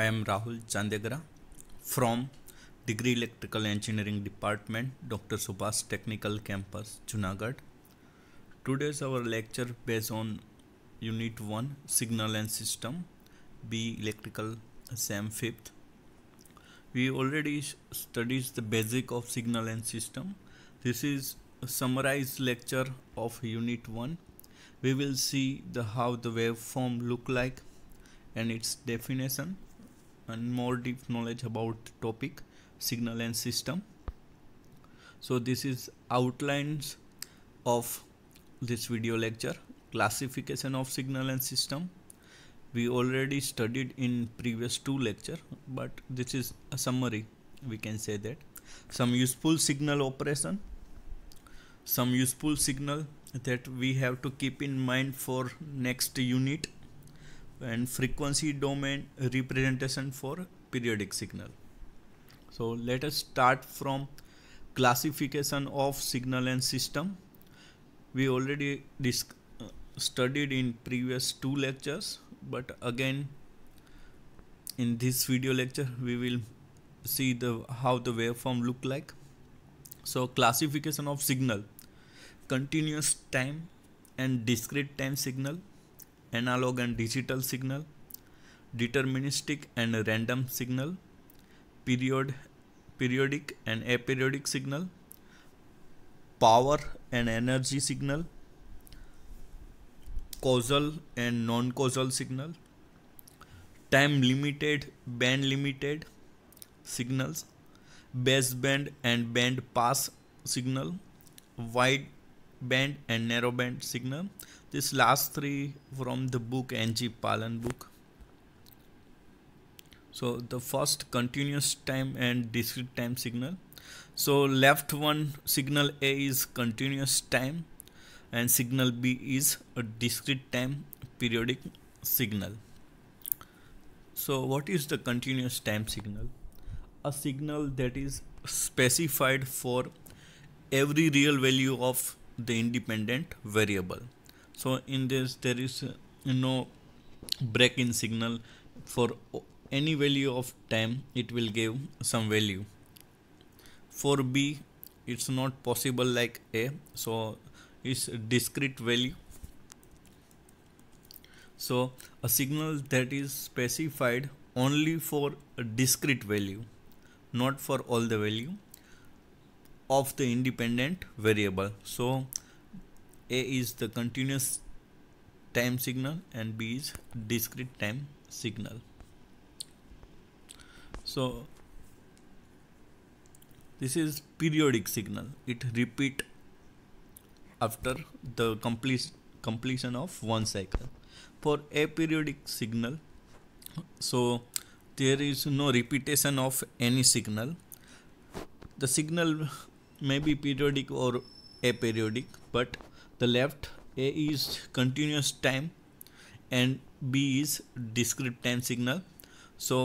I am Rahul Chandegra from Degree Electrical Engineering Department, Dr. Subhas Technical Campus, Junagadh. Today's our lecture based on Unit 1 Signal and System B Electrical SAM 5th. We already studied the basic of signal and system. This is a summarized lecture of Unit 1 we will see the how the waveform look like and its definition and more deep knowledge about topic signal and system so this is outlines of this video lecture classification of signal and system we already studied in previous two lecture but this is a summary we can say that some useful signal operation some useful signal that we have to keep in mind for next unit and frequency domain representation for periodic signal. So let us start from classification of signal and system. We already uh, studied in previous two lectures but again in this video lecture we will see the how the waveform look like. So classification of signal continuous time and discrete time signal analog and digital signal, deterministic and random signal, period, periodic and aperiodic signal, power and energy signal, causal and non-causal signal, time limited, band limited signals, baseband and band pass signal, wide band and narrow band signal this last three from the book N.G. Palan book. So the first continuous time and discrete time signal. So left one signal A is continuous time and signal B is a discrete time periodic signal. So what is the continuous time signal? A signal that is specified for every real value of the independent variable so in this there is uh, no break in signal for any value of time it will give some value for b it's not possible like a so it's discrete value so a signal that is specified only for a discrete value not for all the value of the independent variable so a is the continuous time signal and B is discrete time signal. So this is periodic signal. It repeat after the complete completion of one cycle. For aperiodic signal, so there is no repetition of any signal. The signal may be periodic or aperiodic, but the left a is continuous time and b is discrete time signal so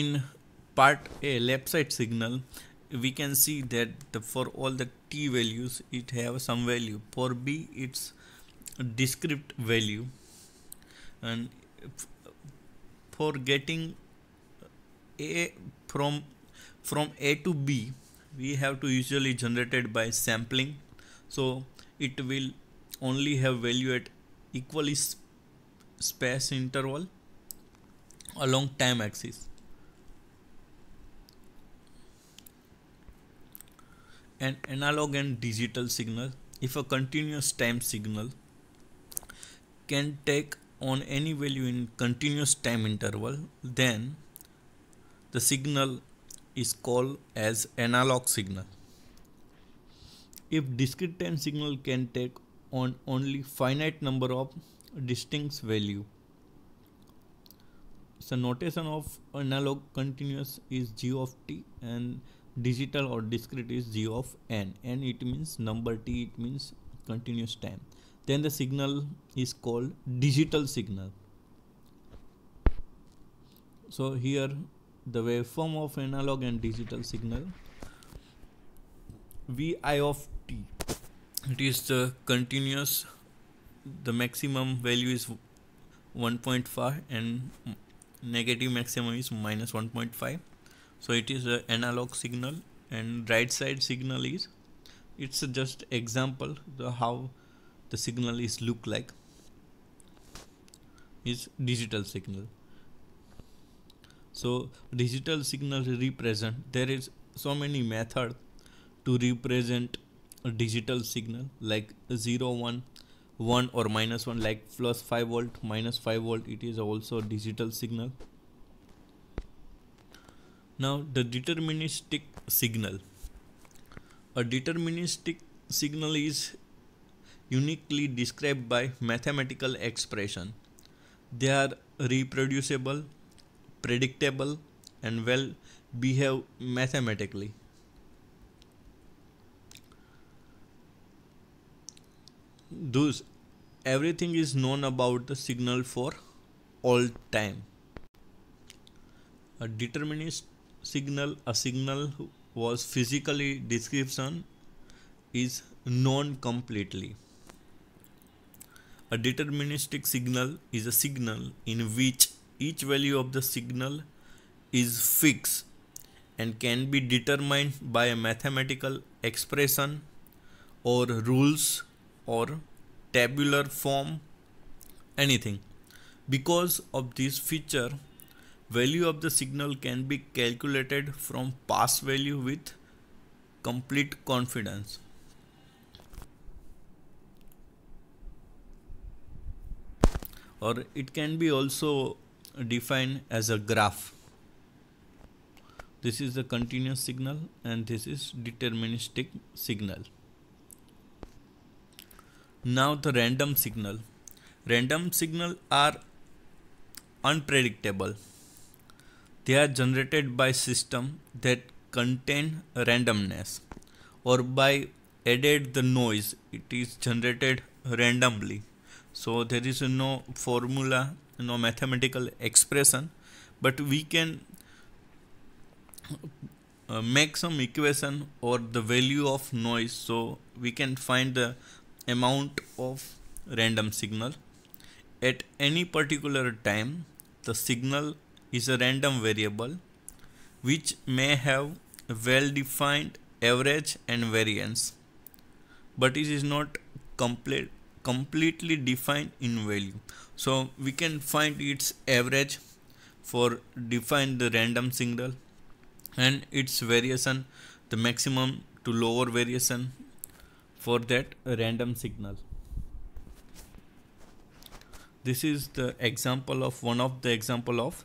in part a left side signal we can see that the, for all the t values it have some value for b it's discrete value and for getting a from from a to b we have to usually generated by sampling so it will only have value at equally space interval along time axis an analog and digital signal if a continuous time signal can take on any value in continuous time interval then the signal is called as analog signal if discrete time signal can take on only finite number of distinct value. So notation of analog continuous is g of t and digital or discrete is g of n. n it means number t it means continuous time. Then the signal is called digital signal. So here the waveform of analog and digital signal vi of it is the continuous the maximum value is 1.5 and negative maximum is minus 1.5 so it is a analog signal and right side signal is it's just example the how the signal is look like is digital signal so digital signal represent there is so many method to represent digital signal like 0 1 1 or minus 1 like plus 5 volt minus 5 volt it is also digital signal now the deterministic signal a deterministic signal is uniquely described by mathematical expression they are reproducible predictable and well behave mathematically those everything is known about the signal for all time a determinist signal a signal was physically description is known completely a deterministic signal is a signal in which each value of the signal is fixed and can be determined by a mathematical expression or rules or tabular form anything because of this feature value of the signal can be calculated from pass value with complete confidence or it can be also defined as a graph this is the continuous signal and this is deterministic signal now the random signal. Random signal are unpredictable. They are generated by system that contain randomness or by added the noise it is generated randomly so there is no formula no mathematical expression but we can uh, make some equation or the value of noise so we can find the amount of random signal. At any particular time, the signal is a random variable which may have well-defined average and variance, but it is not complete completely defined in value. So we can find its average for define the random signal and its variation the maximum to lower variation for that random signal. This is the example of one of the example of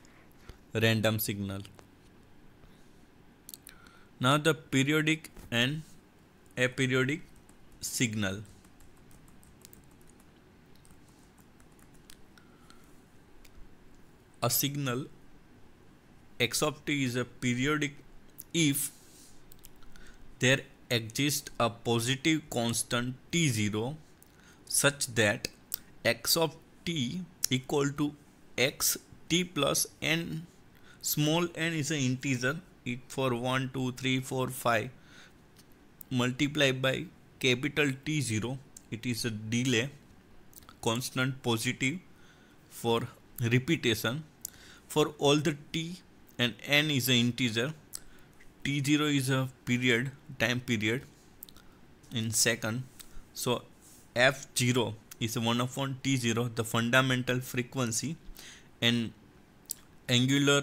random signal. Now the periodic and aperiodic signal. A signal x of t is a periodic if there exists a positive constant t0 such that x of t equal to x t plus n small n is an integer it for 1 2 3 4 5 multiplied by capital t0 it is a delay constant positive for repetition for all the t and n is an integer t0 is a period time period in second so f0 is 1 upon t0 the fundamental frequency and angular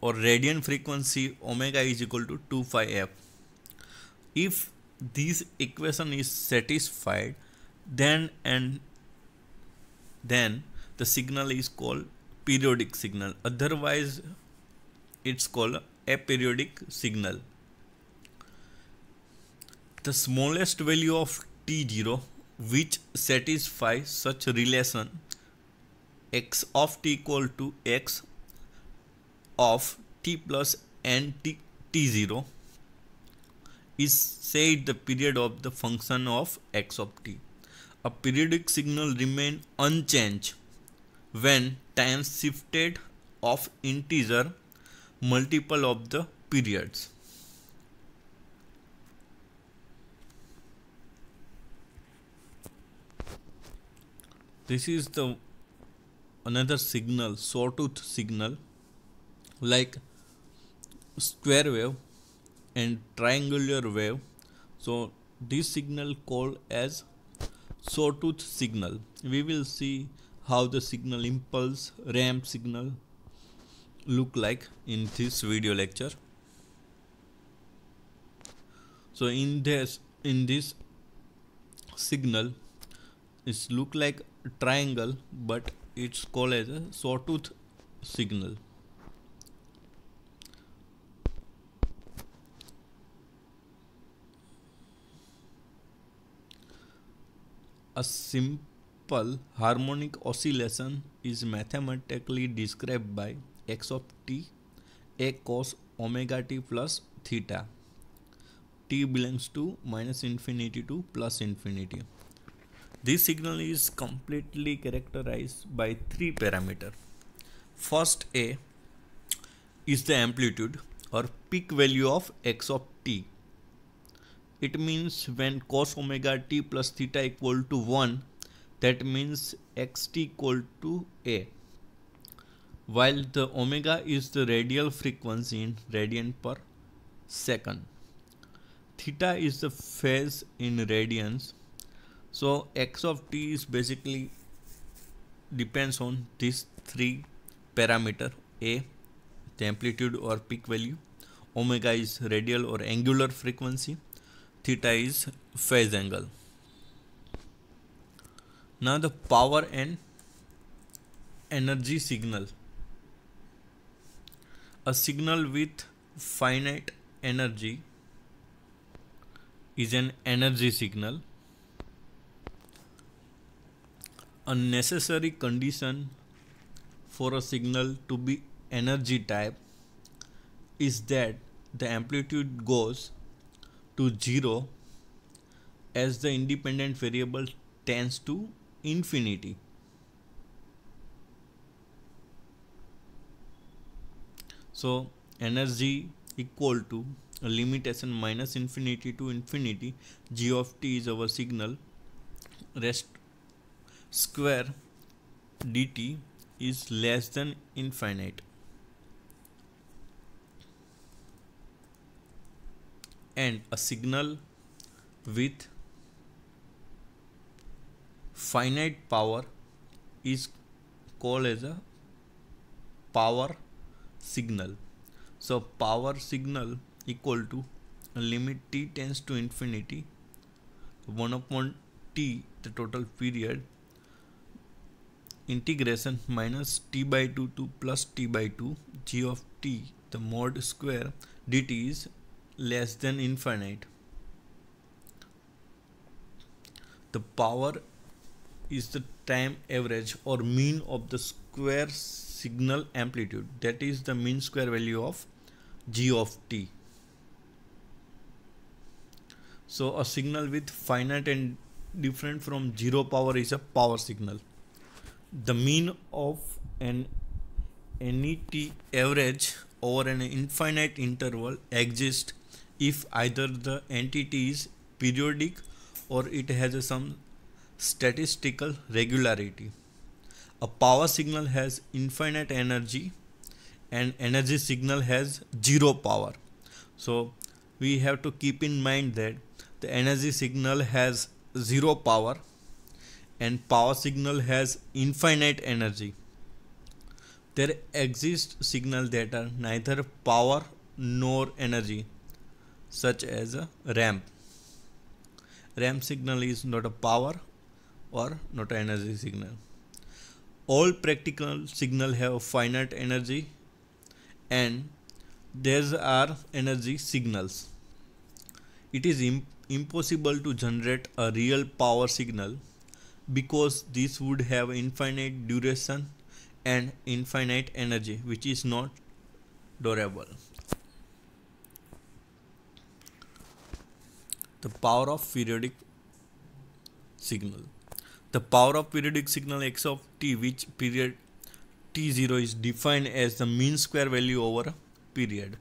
or radian frequency omega is equal to 2 phi f if this equation is satisfied then and then the signal is called periodic signal otherwise it's called aperiodic signal. The smallest value of t0 which satisfies such relation x of t equal to x of t plus n t, t0 is said the period of the function of x of t. A periodic signal remains unchanged when time shifted of integer multiple of the periods. This is the another signal, sawtooth signal like square wave and triangular wave. So this signal called as sawtooth signal. We will see how the signal impulse, ramp signal, look like in this video lecture so in this in this signal it's look like triangle but it's called as a sawtooth signal a simple harmonic oscillation is mathematically described by x of t a cos omega t plus theta t belongs to minus infinity to plus infinity. This signal is completely characterized by three parameter. First A is the amplitude or peak value of x of t. It means when cos omega t plus theta equal to 1 that means xt equal to a while the omega is the radial frequency in radian per second. Theta is the phase in radians. So x of t is basically depends on these three parameter a the amplitude or peak value omega is radial or angular frequency theta is phase angle now the power and energy signal a signal with finite energy is an energy signal. A necessary condition for a signal to be energy type is that the amplitude goes to 0 as the independent variable tends to infinity. so energy equal to limitation minus infinity to infinity g of t is our signal rest square dt is less than infinite and a signal with finite power is called as a power signal. So power signal equal to limit t tends to infinity 1 upon t the total period integration minus t by 2 to plus t by 2 g of t the mod square dt is less than infinite the power is the time average or mean of the squares signal amplitude that is the mean square value of g of t. So a signal with finite and different from zero power is a power signal. The mean of an t average over an infinite interval exists if either the entity is periodic or it has some statistical regularity a power signal has infinite energy and energy signal has zero power so we have to keep in mind that the energy signal has zero power and power signal has infinite energy there exist signal that are neither power nor energy such as a ramp ramp signal is not a power or not an energy signal all practical signal have finite energy and these are energy signals. It is imp impossible to generate a real power signal because this would have infinite duration and infinite energy which is not durable. The power of periodic signal. The power of periodic signal x of t which period t0 is defined as the mean square value over period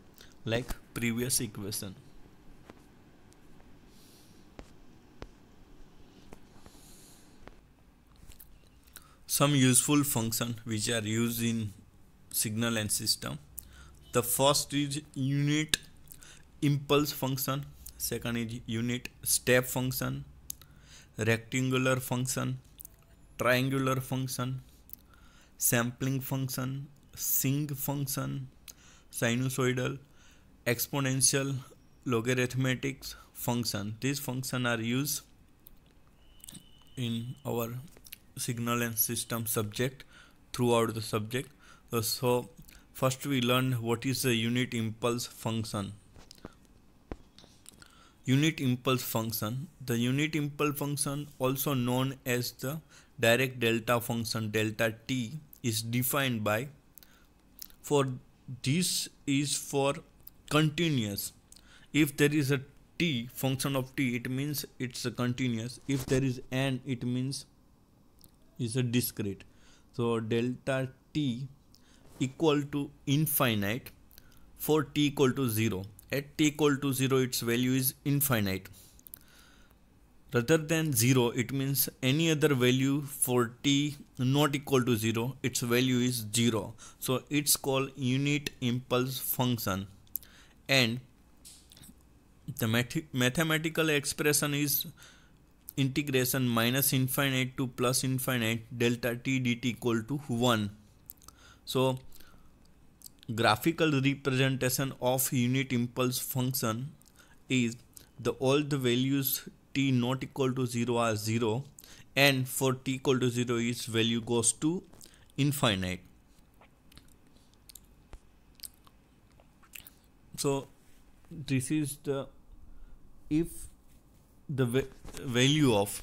like previous equation. Some useful function which are used in signal and system. The first is unit impulse function, second is unit step function, rectangular function triangular function sampling function sing function sinusoidal exponential logarithmic function these function are used in our signal and system subject throughout the subject so first we learned what is the unit impulse function unit impulse function. The unit impulse function also known as the direct delta function delta t is defined by for this is for continuous. If there is a t function of t it means it's a continuous. If there is n it means is a discrete. So delta t equal to infinite for t equal to 0 at t equal to 0 its value is infinite rather than 0 it means any other value for t not equal to 0 its value is 0 so it's called unit impulse function and the math mathematical expression is integration minus infinite to plus infinite delta t dt equal to 1 so graphical representation of unit impulse function is the all the values t not equal to 0 are 0 and for t equal to 0 its value goes to infinite so this is the if the value of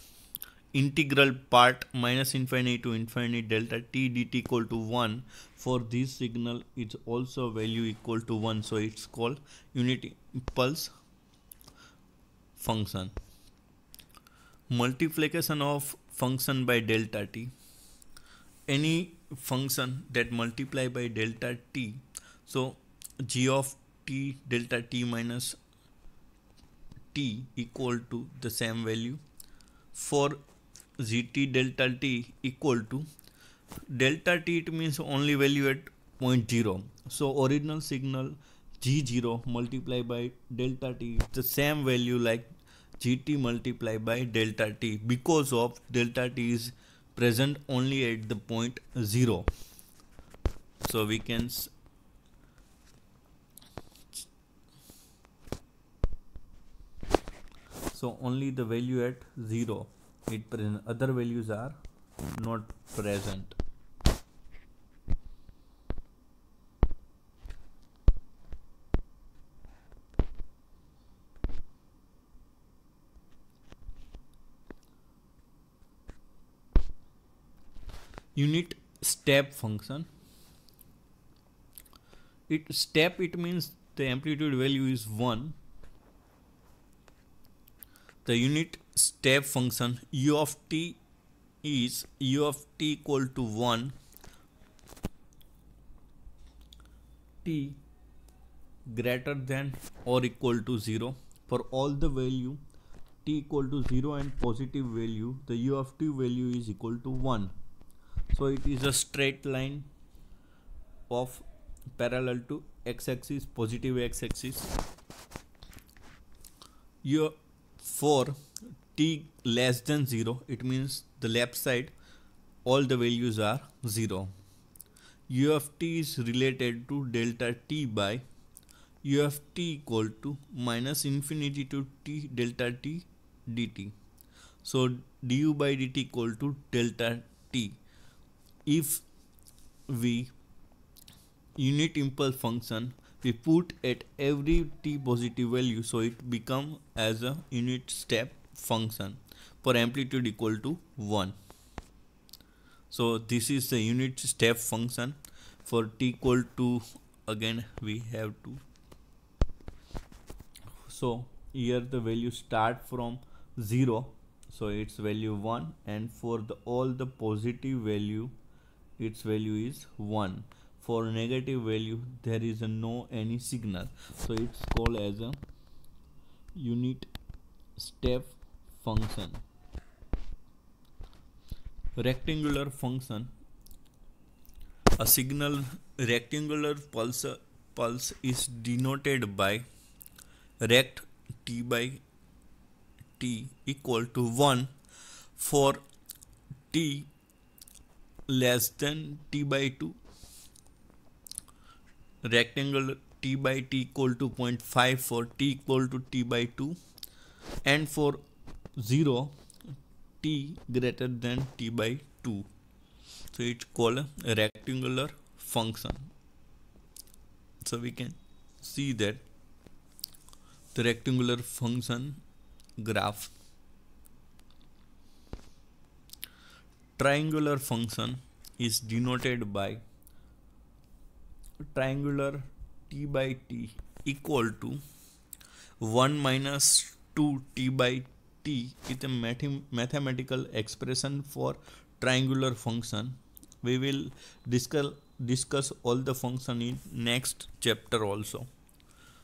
integral part minus infinity to infinity delta t dt equal to 1 for this signal is also value equal to 1 so it's called unit impulse function multiplication of function by delta t any function that multiply by delta t so g of t delta t minus t equal to the same value for z t delta t equal to delta t it means only value at point 0 so original signal g0 multiplied by delta t the same value like gt multiplied by delta t because of delta t is present only at the point 0 so we can so only the value at 0 it present other values are not present unit step function it step it means the amplitude value is 1 the unit step function u of t is u of t equal to 1 t greater than or equal to 0 for all the value t equal to 0 and positive value the u of t value is equal to 1 so it is a straight line of parallel to x-axis positive x-axis your for t less than 0 it means the left side all the values are 0 u of t is related to delta t by u of t equal to minus infinity to t delta t dt so du by dt equal to delta t if we unit impulse function we put at every t positive value so it become as a unit step function for amplitude equal to 1 so this is the unit step function for t equal to again we have to so here the value start from 0 so it's value 1 and for the all the positive value its value is 1 for negative value there is no any signal so it's called as a unit step function rectangular function a signal rectangular pulse pulse is denoted by rect t by t equal to 1 for t less than t by 2 rectangle t by t equal to 0.5 for t equal to t by 2 and for 0 t greater than t by 2 so it's called a rectangular function so we can see that the rectangular function graph triangular function is denoted by triangular t by t equal to 1 minus 2 t by t is a mathematical expression for triangular function we will discuss discuss all the function in next chapter also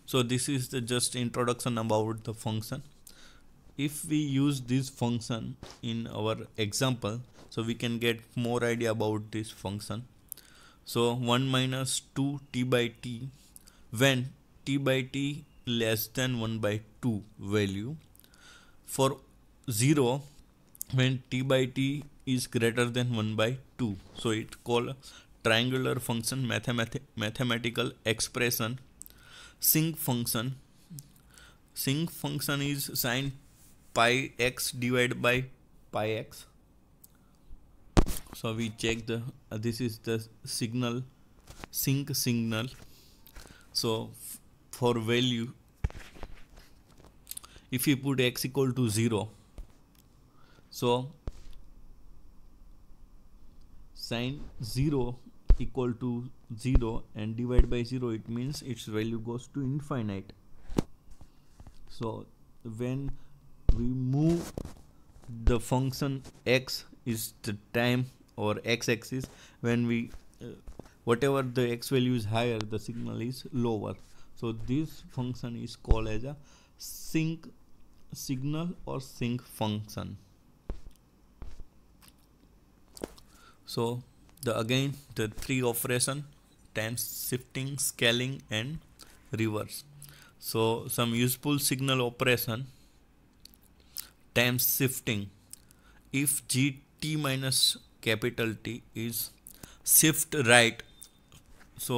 so this is the just introduction about the function if we use this function in our example so we can get more idea about this function so 1 minus 2 t by t when t by t less than 1 by 2 value for 0 when t by t is greater than 1 by 2 so it's called triangular function mathemat mathematical expression sync function sync function is sine pi x divided by pi x so we check the uh, this is the signal sync signal so for value if you put x equal to 0 so sine 0 equal to 0 and divide by 0 it means its value goes to infinite so when we move the function x is the time or x axis when we uh, whatever the x value is higher the signal is lower so this function is called as a sync signal or sync function so the again the three operation times shifting scaling and reverse so some useful signal operation times shifting if gt minus capital T is shift right so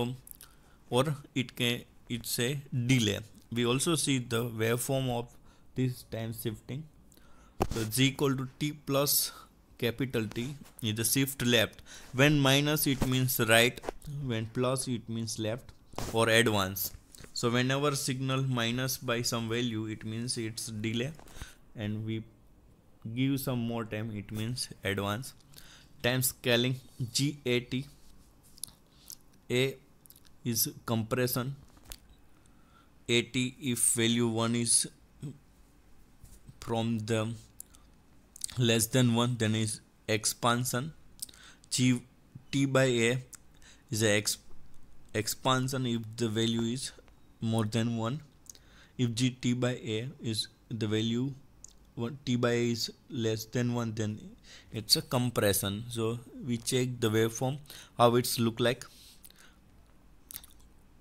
or it can it's a delay we also see the waveform of this time shifting so z equal to t plus capital T is the shift left when minus it means right when plus it means left or advance so whenever signal minus by some value it means it's delay and we give some more time it means advance time scaling GAT A is compression 80 if value 1 is from the less than 1 then is expansion G, T by A is a exp, expansion if the value is more than 1 if G T by A is the value 1 T by A is less than 1 then it's a compression so we check the waveform how it's look like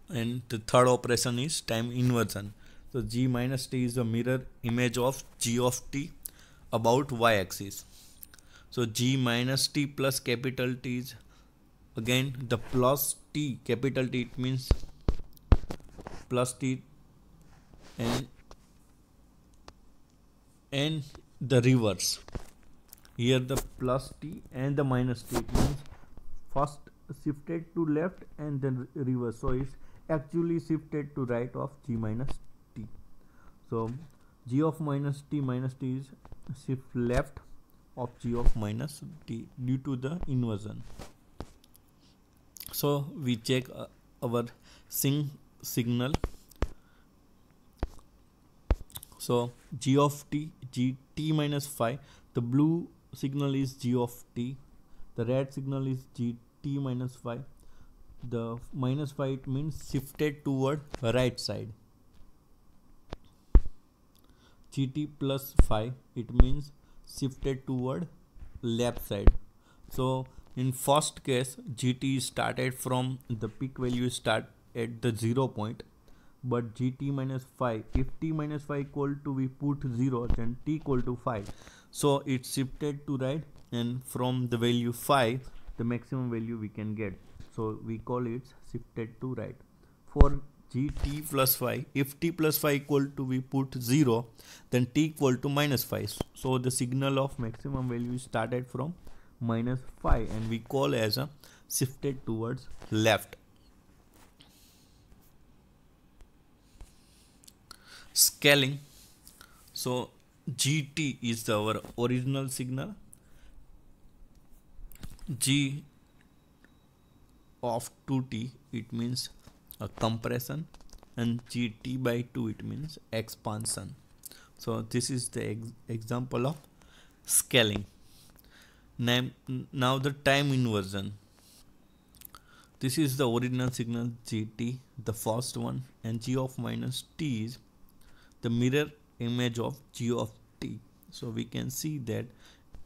and the third operation is time inversion so g minus t is the mirror image of g of t about y axis so g minus t plus capital T is again the plus t capital T it means plus t and and the reverse here the plus t and the minus t means first shifted to left and then reverse so it's actually shifted to right of g minus t so g of minus t minus t is shift left of g of minus t due to the inversion so we check uh, our sing signal so g of t g t minus phi the blue signal is g of t the red signal is g t minus 5 the minus 5 means shifted toward right side gt plus 5 it means shifted toward left side so in first case gt started from the peak value start at the zero point but gt minus 5 if t minus 5 equal to we put 0 then t equal to 5 so it shifted to right and from the value 5 the maximum value we can get so we call it shifted to right for gt plus 5 if t plus 5 equal to we put 0 then t equal to minus 5 so the signal of maximum value started from minus 5 and we call as a shifted towards left scaling so GT is our original signal. G of 2T it means a compression and GT by 2 it means expansion. So this is the ex example of scaling. now the time inversion. This is the original signal GT, the first one and G of minus T is the mirror image of g of t so we can see that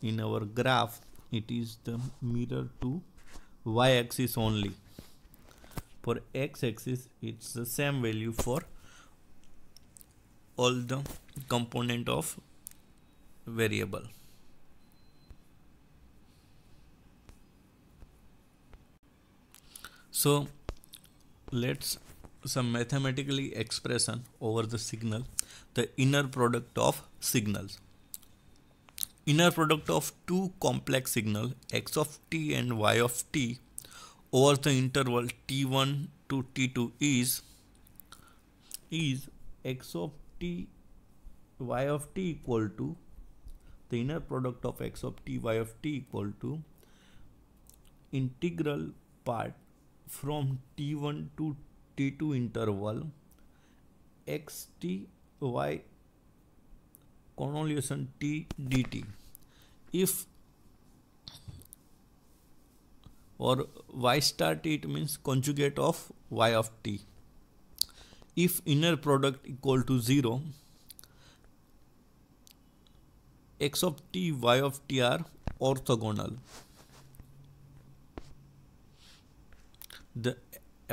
in our graph it is the mirror to y-axis only for x-axis it's the same value for all the component of variable so let's some mathematically expression over the signal, the inner product of signals. Inner product of two complex signal x of t and y of t over the interval t1 to t2 is is x of t y of t equal to the inner product of x of t y of t equal to integral part from t1 to T2 interval xt y convolution t dt if or y star t it means conjugate of y of t if inner product equal to 0 x of t y of t are orthogonal the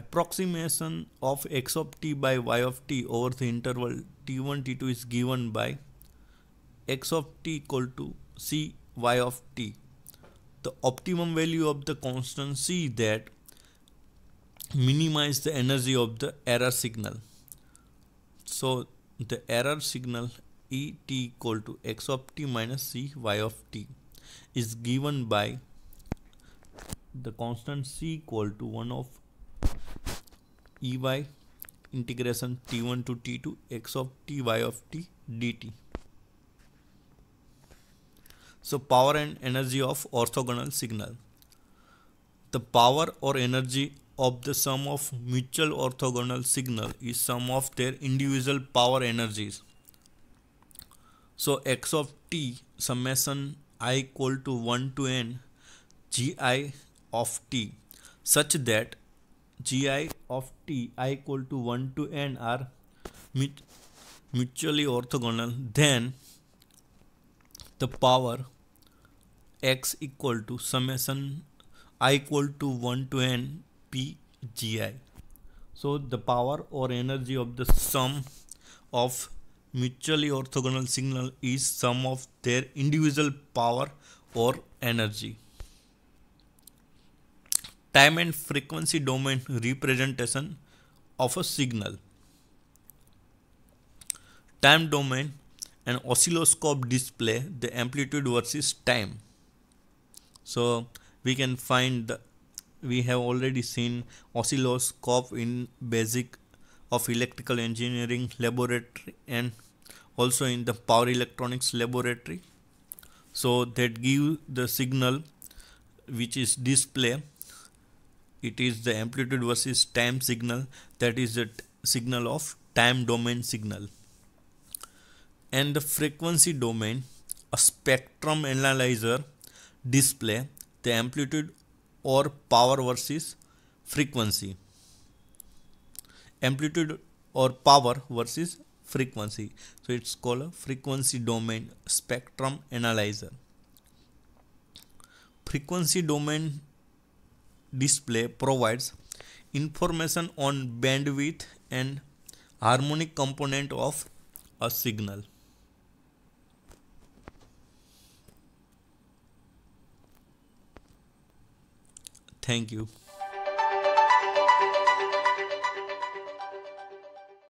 approximation of x of t by y of t over the interval t1 t2 is given by x of t equal to c y of t the optimum value of the constant c that minimize the energy of the error signal so the error signal e t equal to x of t minus c y of t is given by the constant c equal to 1 of Ey integration t1 to t2 x of t y of t dt. So power and energy of orthogonal signal. The power or energy of the sum of mutual orthogonal signal is sum of their individual power energies. So x of t summation i equal to 1 to n gi of t such that gi of t i equal to 1 to n are mutually orthogonal then the power x equal to summation i equal to 1 to n p gi so the power or energy of the sum of mutually orthogonal signal is sum of their individual power or energy time and frequency domain representation of a signal. Time domain and oscilloscope display the amplitude versus time. So we can find the, we have already seen oscilloscope in basic of electrical engineering laboratory and also in the power electronics laboratory. So that give the signal which is display it is the amplitude versus time signal that is the signal of time domain signal and the frequency domain a spectrum analyzer display the amplitude or power versus frequency amplitude or power versus frequency so it's called a frequency domain spectrum analyzer frequency domain display provides information on bandwidth and harmonic component of a signal. Thank you.